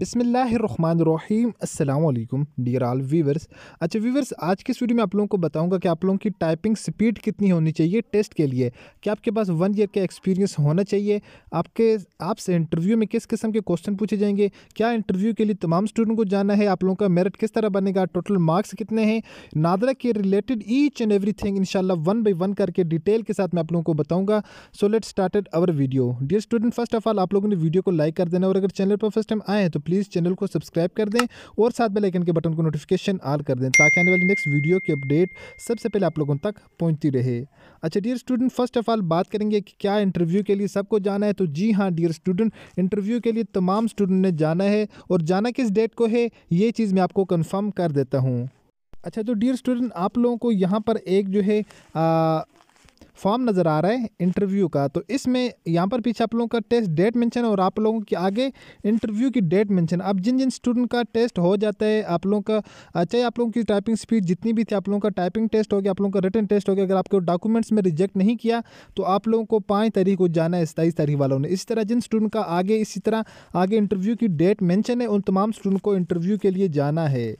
बिसमीम अल्लाम dear all viewers अच्छा वीवर्स आज के स्टूडियो में आप लोगों को बताऊंगा कि आप लोगों की टाइपिंग स्पीड कितनी होनी चाहिए टेस्ट के लिए कि आपके पास वन ईयर का एक्सपीरियंस होना चाहिए आपके आपसे इंटरव्यू में किस किस्म के क्वेश्चन पूछे जाएंगे क्या इंटरव्यू के लिए तमाम स्टूडेंट को जाना है आप लोगों का मेरिट किस तरह बनेगा टोटल मार्क्स कितने हैं नादरा के related each and every thing one by one करके डिटेल के साथ मैं आप लोगों को बताऊँगा so let started our video dear student first of all आप लोगों ने वीडियो को लाइक कर देना और अगर चैनल पर फर्स्ट टाइम आए हैं तो प्लीज़ चैनल को सब्सक्राइब कर दें और साथ में लाइकन के बटन को नोटिफिकेशन ऑल कर दें ताकि आने वाली नेक्स्ट वीडियो की अपडेट सबसे पहले आप लोगों तक पहुँचती रहे अच्छा dear student first of all बात करेंगे कि क्या इंटरव्यू के लिए सबको जाना है तो जी हाँ डियर स्टूडेंट इंटरव्यू के लिए तमाम स्टूडेंट ने जाना है और जाना किस डेट को है ये चीज़ मैं आपको कन्फर्म कर देता हूँ अच्छा तो डियर स्टूडेंट आप लोगों को यहाँ पर एक जो है आ, फॉर्म नज़र आ रहा है इंटरव्यू का तो इसमें यहाँ पर पीछे आप लोगों का टेस्ट डेट मेंशन और आप लोगों के आगे इंटरव्यू की डेट मेंशन अब जिन जिन स्टूडेंट का टेस्ट हो जाता है आप लोगों का चाहे आप लोगों की टाइपिंग स्पीड जितनी भी थी आप लोगों का टाइपिंग टेस्ट हो गया आप लोगों का रिटर्न टेस्ट हो गया अगर आपको डॉक्यूमेंट्स में रिजेक्ट नहीं किया तो आप लोगों को पाँच तारीख को जाना है सताईस तारीख वालों ने इस तरह जिन स्टूडेंट का आगे इसी तरह आगे इंटरव्यू की डेट मैंशन है उन तमाम स्टूडेंट को इंटरव्यू के लिए जाना है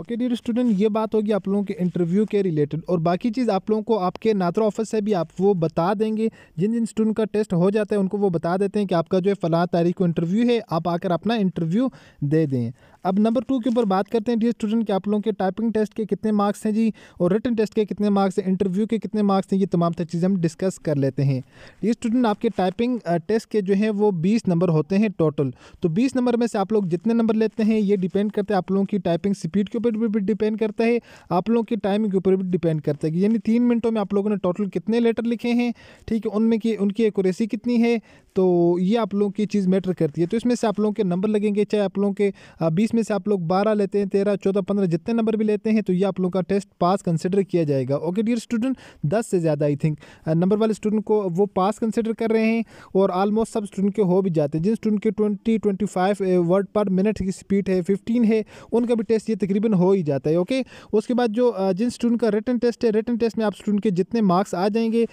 ओके डियर स्टूडेंट ये बात होगी आप लोगों के इंटरव्यू के रिलेटेड और बाकी चीज़ आप लोगों को आपके नात्रा ऑफिस से भी आप वो बता देंगे जिन जिन स्टूडेंट का टेस्ट हो जाता है उनको वो बता देते हैं कि आपका जो है फ़लाँ तारीख को इंटरव्यू है आप आकर अपना इंटरव्यू दे दें अब नंबर टू के ऊपर बात करते हैं डी स्टूडेंट के आप लोगों के टाइपिंग टेस्ट के कितने मार्क्स हैं जी और रिटर्न टेस्ट के कितने मार्क्स हैं इंटरव्यू के कितने मार्क्स हैं ये तमाम सारी चीज़ें हम डिस्कस कर लेते हैं डी स्टूडेंट आपके टाइपिंग टेस्ट के जो हैं वो बीस नंबर होते हैं टोटल तो बीस नंबर में से आप लोग जितने नंबर लेते हैं ये डिपेंड करते हैं आप लोगों की टाइपिंग स्पीड के ऊपर भी डिपेंड करता है आप लोगों की टाइमिंग के ऊपर भी डिपेंड करता है यानी तीन मिनटों में आप लोगों ने टोटल कितने लेटर लिखे हैं ठीक है उनमें की उनकी एकोरेसी कितनी है तो ये आप लोगों की चीज़ मैटर करती है तो इसमें से आप लोगों के नंबर लगेंगे चाहे आप लोगों के बीस इसमें से आप लोग बारह लेते हैं तेरह चौदह पंद्रह जितने नंबर भी लेते हैं तो ये आप लोग का टेस्ट पास कंसिडर किया जाएगा ओके डियर स्टूडेंट दस से ज़्यादा आई थिंक नंबर वाले स्टूडेंट को वो पास कंसिडर कर रहे हैं और आलमोस्ट सब स्टूडेंट के हो भी जाते हैं जिन स्टूडेंट के ट्वेंटी ट्वेंटी वर्ड पर मिनट की स्पीड है फिफ्टीन है उनका भी टेस्ट ये तकरीबन हो ही जाता है ओके उसके बाद जो जिन स्टूडेंट का रिटर्न टेस्ट है रिटर्न टेस्ट में आप स्टूडेंट के जितने मार्क्स आ जाएंगे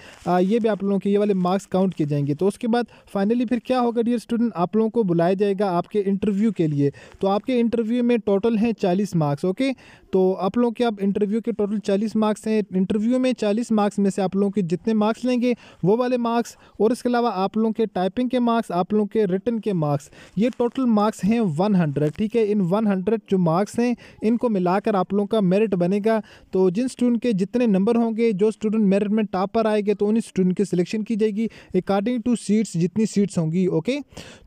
ये भी आप लोगों के ये वाले मार्क्स काउंट किए जाएंगे तो उसके बाद फाइनली फिर क्या होगा डियर स्टूडेंट आप लोगों को बुलाया जाएगा आपके इंटरव्यू के लिए तो आपके इंटरव्यू में टोटल हैं चालीस मार्क्स ओके तो आप लोगों के अब इंटरव्यू के टोटल चालीस मार्क्स हैं इंटरव्यू में चालीस मार्क्स में से आप लोगों के जितने मार्क्स लेंगे वो वाले मार्क्स और इसके अलावा आप लोगों के टाइपिंग के मार्क्स आप लोगों के रिटर्न के मार्क्स ये टोटल मार्क्स हैं वन हंड्रेड ठीक है इन वन हंड्रेड जो मार्क्स हैं इनको मिलाकर आप लोगों का मेरिट बनेगा तो जिन स्टूडेंट के जितने नंबर होंगे जो स्टूडेंट मेरिट में टॉप पर आएंगे तो उन्हीं स्टूडेंट की सिलेक्शन की जाएगी अकॉर्डिंग टू सीट्स जितनी सीट्स होंगी ओके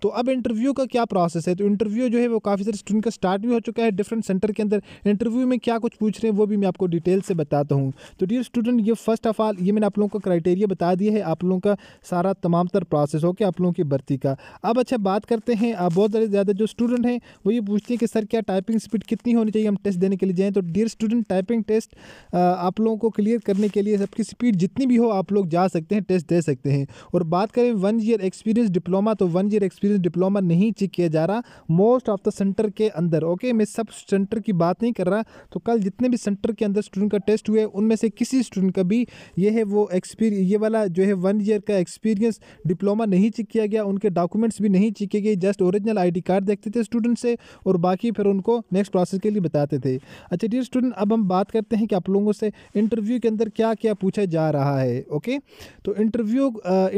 तो अब इंटरव्यू का क्या प्रोसेस है तो इंटरव्यू जो है वो काफ़ी सारे स्टूडेंट का स्टार्ट भी हो चुका है डिफरेंट सेंटर के अंदर इंटरव्यू में क्या कुछ पूछ रहे हैं वो भी मैं आपको डिटेल से बताता हूँ तो डियर स्टूडेंट ये फर्स्ट ऑफ ऑल ये मैंने आप लोगों को क्राइटेरिया बता दिया है आप लोगों का सारा तमाम तर प्रोसेस हो गया आप लोगों की भर्ती का अब अच्छा बात करते हैं आप बहुत ज़्यादा जो स्टूडेंट हैं वो ये पूछते हैं कि सर क्या टाइपिंग स्पीड कितनी होनी चाहिए हम टेस्ट देने के लिए जाएँ तो डियर स्टूडेंट टाइपिंग टेस्ट आप लोगों को क्लियर करने के लिए सबकी स्पीड जितनी भी हो आप लोग जा सकते हैं टेस्ट दे सकते हैं और बात करें वन ईयर एक्सपीरियंस डिप्लोमा तो वन ईयर एक्सपीरियंस डिप्लोमा नहीं चेक किया जा रहा मोस्ट ऑफ द सेंटर के अंदर ओके मैं सब सेंटर की बात नहीं कर रहा तो कल जितने भी सेंटर के अंदर स्टूडेंट का टेस्ट हुए उनमें से किसी स्टूडेंट का भी ये है वो एक्सपीरियंस ये वाला जो है वन ईयर का एक्सपीरियंस डिप्लोमा नहीं चेक किया गया उनके डॉक्यूमेंट्स भी नहीं चेके गए जस्ट ओरिजिनल डी कार्ड देखते थे स्टूडेंट से और बाकी फिर उनको नेक्स्ट प्रोसेस के लिए बताते थे अच्छा डियर स्टूडेंट अब हम बात करते हैं कि आप लोगों से इंटरव्यू के अंदर क्या क्या पूछा जा रहा है ओके तो इंटरव्यू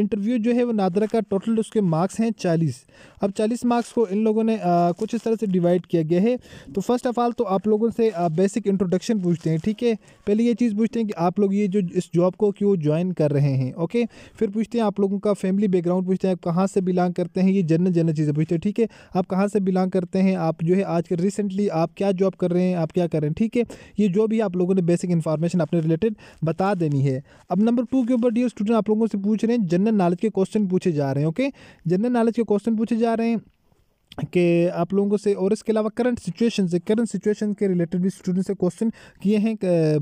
इंटरव्यू जो है वो नादरा का टोटल उसके मार्क्स हैं चालीस अब चालीस मार्क्स को इन लोगों ने आ, कुछ इस तरह से डिवाइड सेट किया गया है तो फर्स्ट ऑफ ऑल तो आप लोगों से बेसिक इंट्रोडक्शन पूछते हैं ठीक है पहले ये चीज़ पूछते हैं कि आप लोग ये जो इस जॉब को क्यों ज्वाइन कर रहे हैं ओके फिर पूछते हैं आप लोगों का फैमिली बैकग्राउंड पूछते हैं आप कहाँ से बिलोंग करते हैं ये जनरल जनरल चीज़ें पूछते हैं ठीक है आप कहाँ से बिलोंग करते हैं आप जो है आज के रिसेंटली आप क्या जॉब कर रहे हैं आप क्या कर रहे हैं ठीक है ये जो भी आप लोगों ने बेसिक इन्फॉर्मेशन अपने रिलेटेड बता देनी है अब नंबर टू के ऊपर डी स्टूडेंट आप लोगों से पूछ रहे हैं जनरल नॉलेज के क्वेश्चन पूछे जा रहे हैं ओके जनरल नॉलेज के क्वेश्चन पूछे जा रहे हैं कि आप लोगों से और इसके अलावा करंट सिचुएशन से करंट सिचुएशन के रिलेटेड भी स्टूडेंट से क्वेश्चन किए हैं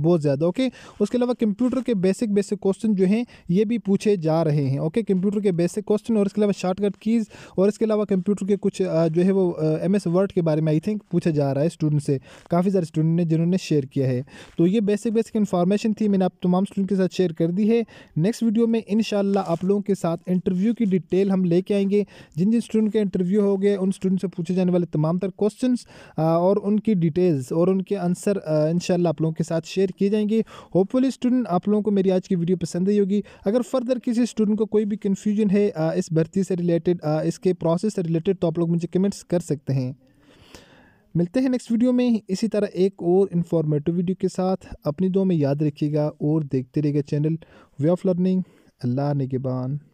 बहुत ज़्यादा ओके उसके अलावा कंप्यूटर के बेसिक बेसिक क्वेश्चन जो हैं ये भी पूछे जा रहे हैं ओके कंप्यूटर के बेसिक क्वेश्चन और इसके अलावा शॉर्टकट कीज़ और इसके अलावा कंप्यूटर के कुछ जो है वो एम एस वर्ड के बारे में आई थिंक पूछा जा रहा है स्टूडेंट से काफ़ी सारे स्टूडेंट ने जिन्होंने शेयर किया है तो ये बेसिक बेसिक इन्फॉर्मेशन थी मैंने आप तमाम स्टूडेंट के साथ शेयर कर दी है नेक्स्ट वीडियो में इन आप लोगों के साथ इंटरव्यू की डिटेल हम लेके आएंगे जिन जिन स्टूडेंट के इंटरव्यू हो गए उन स्टूडेंट से पूछे जाने वाले तमाम तर क्वेश्चन और उनकी डिटेल्स और उनके आंसर इन आप लोगों के साथ शेयर किए जाएंगे होपफुली स्टूडेंट आप लोगों को मेरी आज की वीडियो पसंद आई होगी अगर फर्दर किसी स्टूडेंट को कोई भी कन्फ्यूजन है इस भर्ती से रिलेटेड इसके प्रोसेस से रिलेटेड तो आप लोग मुझे कमेंट्स कर सकते हैं मिलते हैं नेक्स्ट वीडियो में इसी तरह एक और इन्फॉर्मेटिव वीडियो के साथ अपनी दो में याद रखिएगा और देखते रहिएगा चैनल वे ऑफ लर्निंग अल्लाह निगबान